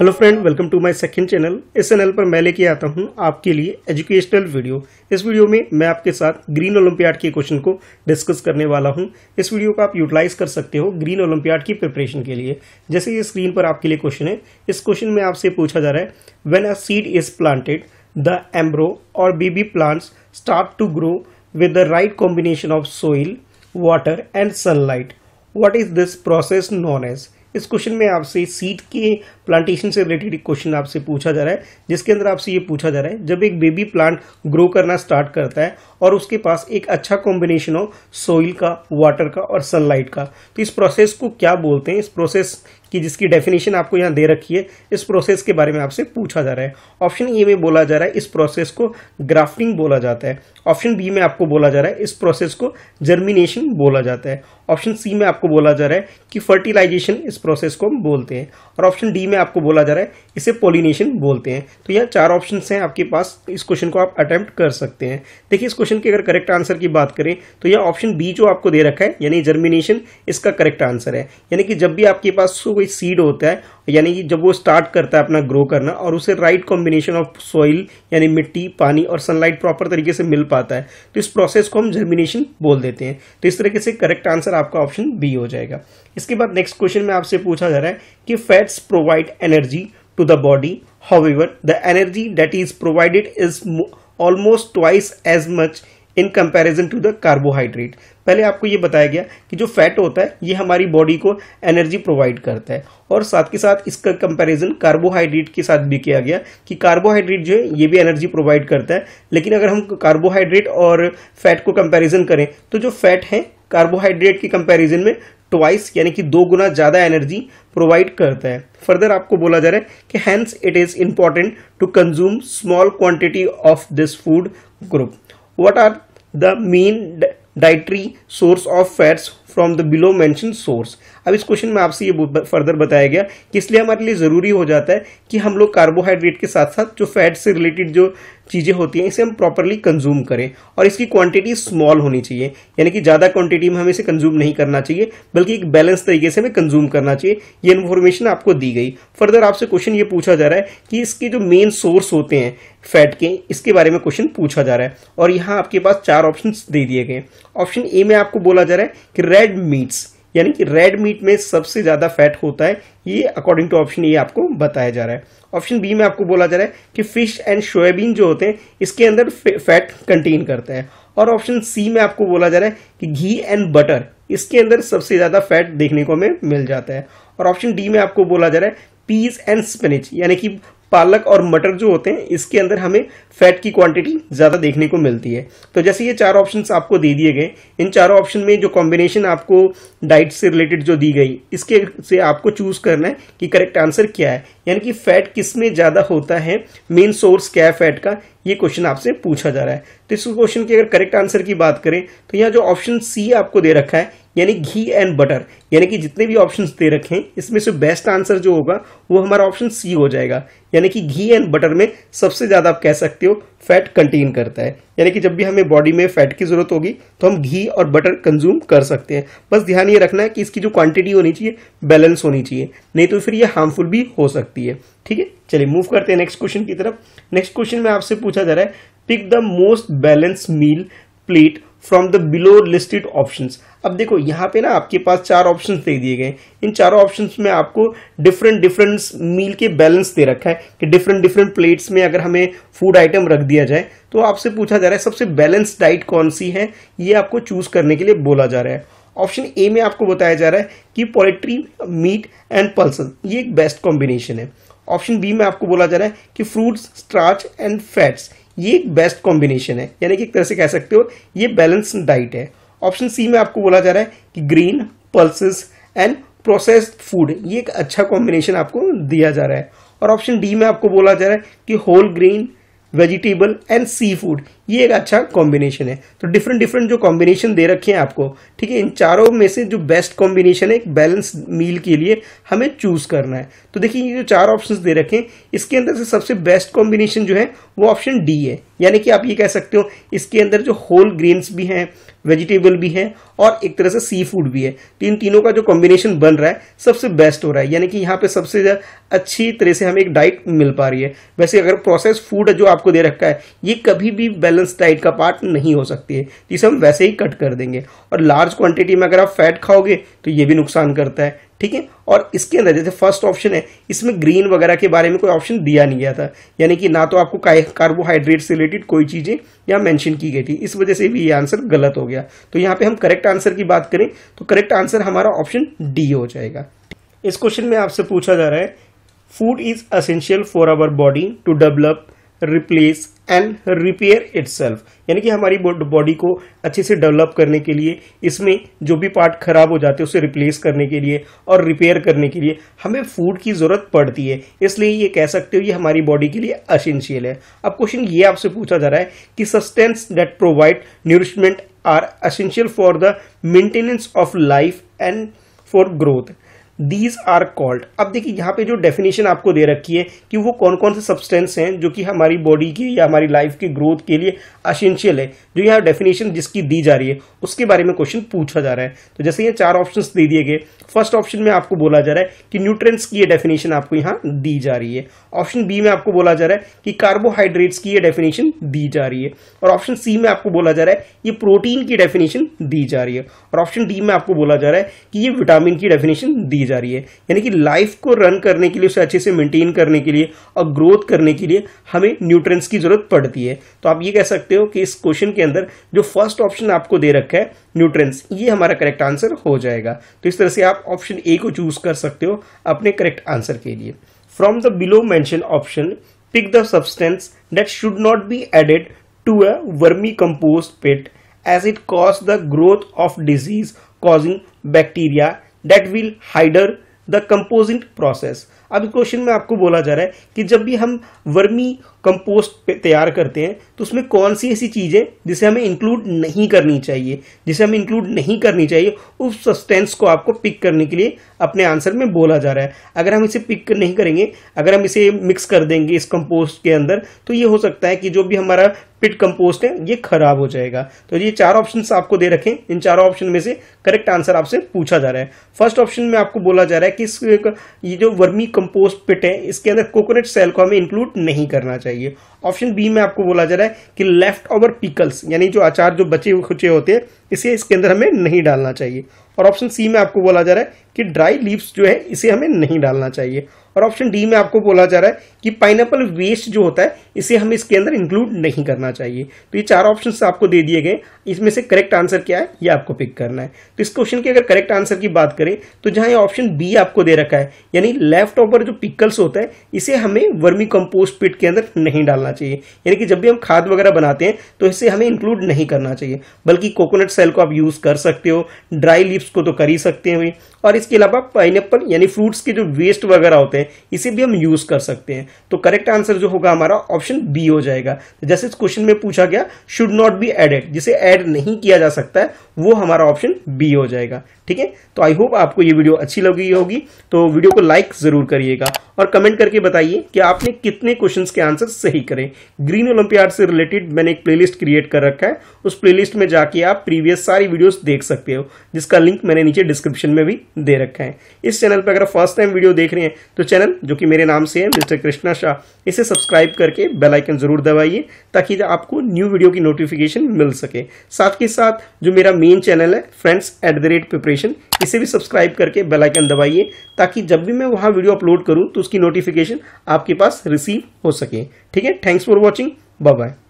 hello friend welcome to my second channel इस channel पर मैं लेके आता हूं आपके लिए एजुकेशनल वीडियो इस वीडियो में मैं आपके साथ ग्रीन ओलंपियाड के क्वेश्चन को डिस्कस करने वाला हूं इस वीडियो को आप यूटिलाइज कर सकते हो ग्रीन ओलंपियाड की प्रिपरेशन के लिए जैसे ये स्क्रीन पर आपके लिए क्वेश्चन है इस क्वेश्चन में आपसे पूछा जा रहा है when a seed is planted the embryo or baby plants start to grow with the right combination of soil water and sunlight what is this process known as इस क्वेश्चन में आपसे सीड के प्लांटेशन से related एक question आपसे पूछा जा रहा है जिसके अंदर आपसे ये पूछा जा रहा है जब एक बेबी प्लांट ग्रो करना स्टार्ट करता है और उसके पास एक अच्छा कॉम्बिनेशन हो सोइल का वाटर का और सनलाइट का तो इस प्रोसेस को क्या बोलते हैं इस प्रोसेस कि जिसकी डेफिनेशन आपको यहाँ दे रखी है इस प्रोसेस के बारे में आपसे पूछा जा रहा है ऑप्शन ए में बोला जा रहा है इस प्रोसेस को ग्राफ्टिंग बोला जाता है ऑप्शन बी में आपको बोला जा रहा है इस प्रोसेस को जर्मिनेशन बोला जाता है ऑप्शन सी में आपको बोला जा रहा है कि फर्टिलाइजेशन इस प्रोसेस को हम बोलते हैं और ऑप्शन डी में आपको बोला जा रहा है इसे पोलिनेशन बोलते हैं तो यह चार ऑप्शन हैं आपके पास इस क्वेश्चन को आप अटैम्प्ट कर सकते हैं देखिए इस क्वेश्चन के अगर करेक्ट आंसर की बात करें तो यह ऑप्शन बी जो आपको दे रखा है यानी जर्मिनेशन इसका करेक्ट आंसर है यानी कि जब भी आपके पास कोई सीड होता है यानी कि जब वो स्टार्ट करता है अपना ग्रो करना और उसे राइट कॉम्बिनेशन ऑफ सॉइल यानी मिट्टी पानी और सनलाइट प्रॉपर तरीके से मिल पाता है तो इस प्रोसेस को हम जर्मिनेशन बोल देते हैं तो इस तरीके से करेक्ट आंसर आपका ऑप्शन बी हो जाएगा इसके बाद नेक्स्ट क्वेश्चन में आपसे पूछा जा रहा है कि fats provide energy to the body however the energy that is provided is almost twice as much in comparison to the carbohydrate पहले आपको ये बताया गया कि जो फैट होता है ये हमारी बॉडी को एनर्जी प्रोवाइड करता है और साथ के साथ इसका कंपैरिजन कार्बोहाइड्रेट के साथ भी किया गया कि कार्बोहाइड्रेट जो है ये भी एनर्जी प्रोवाइड करता है लेकिन अगर हम कार्बोहाइड्रेट और फैट को कंपैरिजन करें तो जो फैट है कार्बोहाइड्रेट के कंपेरिजन में ट्वाइस यानी कि दो गुना ज़्यादा एनर्जी प्रोवाइड करता है फर्दर आपको बोला जा रहा है कि hence it is important to consume small quantity of this food group what are the main dietary source of fats from the below mentioned source अब इस क्वेश्चन में आपसे ये फर्दर बताया गया कि इसलिए हमारे लिए ज़रूरी हो जाता है कि हम लोग कार्बोहाइड्रेट के साथ साथ जो फैट से रिलेटेड जो चीज़ें होती हैं इसे हम प्रॉपरली कंज्यूम करें और इसकी क्वांटिटी स्मॉल होनी चाहिए यानी कि ज़्यादा क्वांटिटी में हमें इसे कंज्यूम नहीं करना चाहिए बल्कि एक बैलेंस तरीके से हमें कंज्यूम करना चाहिए ये इन्फॉर्मेशन आपको दी गई फर्दर आपसे क्वेश्चन ये पूछा जा रहा है कि इसके जो मेन सोर्स होते हैं फैट के इसके बारे में क्वेश्चन पूछा जा रहा है और यहाँ आपके पास चार ऑप्शन दे दिए गए ऑप्शन ए में आपको बोला जा रहा है कि रेड रेड मीट्स यानी कि रेड मीट में सबसे ज़्यादा फैट होता है ये अकॉर्डिंग टू ऑप्शन ए आपको बताया जा रहा है ऑप्शन बी में आपको बोला जा रहा है कि फिश एंड सोयाबीन जो होते हैं इसके अंदर फैट कंटेन करता है और ऑप्शन सी में आपको बोला जा रहा है कि घी एंड बटर इसके अंदर सबसे ज़्यादा फैट देखने को हमें मिल जाता है और ऑप्शन डी में आपको बोला जा रहा है पीस एंड स्पिनिच यानी कि पालक और मटर जो होते हैं इसके अंदर हमें फैट की क्वांटिटी ज़्यादा देखने को मिलती है तो जैसे ये चार ऑप्शन आपको दे दिए गए इन चारों ऑप्शन में जो कॉम्बिनेशन आपको डाइट से रिलेटेड जो दी गई इसके से आपको चूज़ करना है कि करेक्ट आंसर क्या है यानी कि फैट किस में ज़्यादा होता है मेन सोर्स क्या है फैट का ये क्वेश्चन आपसे पूछा जा रहा है तो इस क्वेश्चन की अगर करेक्ट आंसर की बात करें तो यहाँ जो ऑप्शन सी आपको दे रखा है यानी घी एंड बटर यानी कि जितने भी ऑप्शन दे रखे हैं इसमें से बेस्ट आंसर जो होगा वो हमारा ऑप्शन सी हो जाएगा यानी कि घी एंड बटर में सबसे ज़्यादा आप कह सकते हो फैट कंटेन करता है यानी कि जब भी हमें बॉडी में फैट की ज़रूरत होगी तो हम घी और बटर कंज्यूम कर सकते हैं बस ध्यान ये रखना है कि इसकी जो क्वांटिटी होनी चाहिए बैलेंस होनी चाहिए नहीं तो फिर ये हार्मफुल भी हो सकती है ठीक है चलिए मूव करते हैं नेक्स्ट क्वेश्चन की तरफ नेक्स्ट क्वेश्चन में आपसे पूछा जा रहा है pick the most balance meal plate from the below listed options अब देखो यहाँ पे ना आपके पास चार ऑप्शंस दे दिए गए इन चारों ऑप्शंस में आपको डिफरेंट डिफरेंट मील के बैलेंस दे रखा है कि डिफरेंट डिफरेंट प्लेट्स में अगर हमें फूड आइटम रख दिया जाए तो आपसे पूछा जा रहा है सबसे बैलेंस डाइट कौन सी है ये आपको चूज करने के लिए बोला जा रहा है ऑप्शन ए में आपको बताया जा रहा है कि पोल्ट्री मीट एंड पल्सन ये एक बेस्ट कॉम्बिनेशन है ऑप्शन बी में आपको बोला जा रहा है कि फ्रूट्स स्ट्राच एंड फैट्स ये एक बेस्ट कॉम्बिनेशन है यानी कि एक तरह से कह सकते हो ये बैलेंस डाइट है ऑप्शन सी में आपको बोला जा रहा है कि green pulses and processed food ये एक अच्छा कॉम्बिनेशन आपको दिया जा रहा है और ऑप्शन डी में आपको बोला जा रहा है कि whole green vegetable and seafood ये एक अच्छा कॉम्बिनेशन है तो डिफरेंट डिफरेंट जो कॉम्बिनेशन दे रखे हैं आपको ठीक है इन चारों में से जो बेस्ट कॉम्बिनेशन है एक बैलेंस मील के लिए हमें चूज़ करना है तो देखिए ये जो चार ऑप्शन दे रखे हैं इसके अंदर से सबसे बेस्ट कॉम्बिनेशन जो है वो ऑप्शन डी है यानी कि आप ये कह सकते हो इसके अंदर जो होल ग्रेन्स भी हैं वेजिटेबल भी हैं और एक तरह से सी फूड भी है तो इन तीनों का जो कॉम्बिनेशन बन रहा है सबसे बेस्ट हो रहा है यानी कि यहाँ पे सबसे अच्छी तरह से हमें एक डाइट मिल पा रही है वैसे अगर प्रोसेस फूड जो आपको दे रखा है ये कभी भी बैलेंस बैलेंस डाइट का पार्ट नहीं हो सकती है जिसे तो हम वैसे ही कट कर देंगे और लार्ज क्वांटिटी में अगर आप फैट खाओगे तो ये भी नुकसान करता है ठीक है और इसके अंदर जैसे फर्स्ट ऑप्शन है इसमें ग्रीन वगैरह के बारे में कोई ऑप्शन दिया नहीं गया था यानी कि ना तो आपको कार्बोहाइड्रेट से रिलेटेड कोई चीज़ें यहाँ मेंशन की गई थी इस वजह से भी ये आंसर गलत हो गया तो यहाँ पे हम करेक्ट आंसर की बात करें तो करेक्ट आंसर हमारा ऑप्शन डी हो जाएगा इस क्वेश्चन में आपसे पूछा जा रहा है food is essential for our body to develop replace and repair itself यानी कि हमारी बॉडी को अच्छे से डेवलप करने के लिए इसमें जो भी पार्ट खराब हो जाते हैं उसे रिप्लेस करने के लिए और रिपेयर करने के लिए हमें फूड की ज़रूरत पड़ती है इसलिए ये कह सकते हो ये हमारी बॉडी के लिए असेंशियल है अब क्वेश्चन ये आपसे पूछा जा रहा है कि substances that provide nourishment are essential for the maintenance of life and for growth these are called अब देखिए यहाँ पे जो डेफिनेशन आपको दे रखी है कि वो कौन कौन से सब्सटेंस हैं जो कि हमारी बॉडी की या हमारी लाइफ की ग्रोथ के लिए असेंशियल है जो यहाँ डेफिनेशन जिसकी दी जा रही है उसके बारे में क्वेश्चन पूछा जा रहा है तो जैसे ये चार ऑप्शन दे दिए गए फर्स्ट ऑप्शन में आपको बोला जा रहा है कि न्यूट्रेंट्स की ये डेफिनेशन आपको यहाँ दी जा रही है ऑप्शन बी में आपको बोला जा रहा है कि कार्बोहाइड्रेट्स की ये डेफिनेशन दी जा रही है और ऑप्शन सी में आपको बोला जा रहा है ये प्रोटीन की डेफिनेशन दी जा रही है और ऑप्शन डी में आपको बोला जा रहा है कि ये विटामिन की डेफिनेशन दी जा रही है यानी कि लाइफ को रन करने के लिए उसे अच्छे से मेंटेन करने के लिए और ग्रोथ करने के लिए हमें न्यूट्रंस की जरूरत पड़ती है तो आप ये कह सकते हो कि इस क्वेश्चन के अंदर जो फर्स्ट ऑप्शन आपको दे रखा है न्यूट्रेंस ये हमारा करेक्ट आंसर हो जाएगा तो इस तरह से आप ऑप्शन ए को चूज कर सकते हो अपने करेक्ट आंसर के लिए from the below mentioned option pick the substance that should not be added to a vermi vermicompost pit as it cause the growth of disease causing bacteria that will hinder the composite process अब question में आपको बोला जा रहा है कि जब भी हम वर्मी कंपोस्ट तैयार करते हैं तो उसमें कौन सी ऐसी चीज़ है जिसे हमें इंक्लूड नहीं करनी चाहिए जिसे हमें इंक्लूड नहीं करनी चाहिए उस सब्सटेंस को आपको पिक करने के लिए अपने आंसर में बोला जा रहा है अगर हम इसे पिक नहीं करेंगे अगर हम इसे मिक्स कर देंगे इस कंपोस्ट के अंदर तो ये हो सकता है कि जो भी हमारा पिट कंपोस्ट है ये खराब हो जाएगा तो ये चार ऑप्शन आपको दे रखें इन चारों ऑप्शन में से करेक्ट आंसर आपसे पूछा जा रहा है फर्स्ट ऑप्शन में आपको बोला जा रहा है कि इस ये जो वर्मी कंपोस्ट पिट है इसके अंदर कोकोनट सेल को हमें इंक्लूड नहीं करना चाहिए ऑप्शन बी में आपको बोला जा रहा है कि लेफ्ट ओवर पिकल्स यानी जो अचार जो बचे खुचे होते हैं इसे इसके अंदर हमें नहीं डालना चाहिए और ऑप्शन सी में आपको बोला जा रहा है कि ड्राई लीव्स जो है इसे हमें नहीं डालना चाहिए और ऑप्शन डी में आपको बोला जा रहा है कि पाइनएपल वेस्ट जो होता है इसे हमें इसके अंदर इंक्लूड नहीं करना चाहिए तो ये चार ऑप्शन आपको दे दिए गए इसमें से करेक्ट आंसर क्या है ये आपको पिक करना है तो इस क्वेश्चन की अगर करेक्ट आंसर की बात करें तो जहाँ ये ऑप्शन बी आपको दे रखा है यानी लेफ्ट ओवर जो पिकल्स होता है इसे हमें वर्मी कंपोस्ट पिट के अंदर नहीं डालना करना चाहिए यानी कि जब भी हम खाद वगैरह बनाते हैं तो इसे हमें इंक्लूड नहीं करना चाहिए बल्कि कोकोनट सेल को आप यूज़ कर सकते हो ड्राई लीव्स को तो कर ही सकते हैं और इसके अलावा पाइनएप्पल यानी फ्रूट्स के जो वेस्ट वगैरह होते हैं इसे भी हम यूज़ कर सकते हैं तो करेक्ट आंसर जो होगा हमारा ऑप्शन बी हो जाएगा तो जैसे इस क्वेश्चन में पूछा गया शुड नॉट बी एडेड जिसे एड नहीं किया जा सकता है वो हमारा ऑप्शन बी हो जाएगा ठीक है तो आई होप आपको ये वीडियो अच्छी लगी होगी तो वीडियो को लाइक ज़रूर करिएगा और कमेंट करके बताइए कि आपने कितने क्वेश्चन के आंसर सही करे ग्रीन ओलंपियाड से रिलेटेड मैंने एक प्लेलिस्ट क्रिएट कर रखा है उस प्लेलिस्ट में जाके आप प्रीवियस सारी वीडियोस देख सकते हो जिसका लिंक मैंने नीचे डिस्क्रिप्शन में भी दे रखा है इस चैनल पर अगर फर्स्ट टाइम वीडियो देख रहे हैं तो चैनल जो कि मेरे नाम से है मिस्टर कृष्णा शाह इसे सब्सक्राइब करके बेलाइकन जरूर दबाइए ताकि आपको न्यू वीडियो की नोटिफिकेशन मिल सके साथ के साथ जो मेरा मेन चैनल है friends at the rate preparation इसे भी सब्सक्राइब करके बेलाइकन दबाइए ताकि जब भी मैं वहां वीडियो अपलोड करूँ तो उसकी नोटिफिकेशन आपके पास रिसीव हो सके ठीक है thanks for watching bye bye